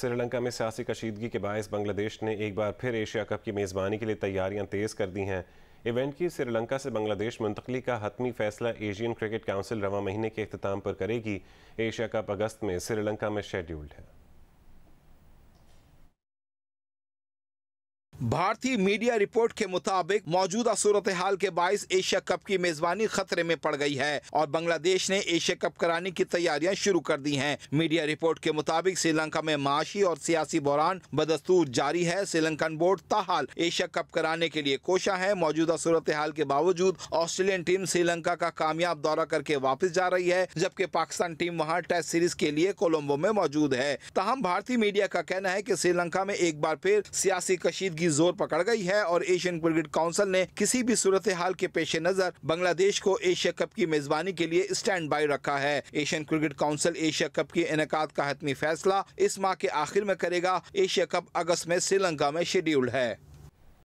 श्रीलंका में सियासी कशीदगी के बायस बांग्लादेश ने एक बार फिर एशिया कप की मेज़बानी के लिए तैयारियां तेज़ कर दी हैं इवेंट की श्रीलंका से बांग्लादेश मुंतकली का हतमी फैसला एशियन क्रिकेट काउंसिल रवा महीने के अख्ताम पर करेगी एशिया कप अगस्त में श्रीलंका में शेड्यूल्ड है भारतीय मीडिया रिपोर्ट के मुताबिक मौजूदा सूरत हाल के बायस एशिया कप की मेजबानी खतरे में पड़ गई है और बांग्लादेश ने एशिया कप कराने की तैयारियां शुरू कर दी हैं। मीडिया रिपोर्ट के मुताबिक श्रीलंका में माशी और सियासी बहरान बदस्तूर जारी है श्रीलंकन बोर्ड ताहाल एशिया कप कराने के लिए कोशा है मौजूदा सूरत हाल के बावजूद ऑस्ट्रेलियन टीम श्रीलंका का कामयाब दौरा करके वापस जा रही है जबकि पाकिस्तान टीम वहाँ टेस्ट सीरीज के लिए कोलम्बो में मौजूद है तहम भारतीय मीडिया का कहना है की श्रीलंका में एक बार फिर सियासी कशीदगी की जोर पकड़ गई है और एशियन क्रिकेट काउंसिल ने किसी भी सूरत हाल के पेश नजर बांग्लादेश को एशिया कप की मेजबानी के लिए स्टैंड बाई रखा है Asian cricket council Asia cup के इनका का हतमी फैसला इस माह के आखिर में करेगा एशिया कप अगस्त में श्रीलंका में शेड्यूल्ड है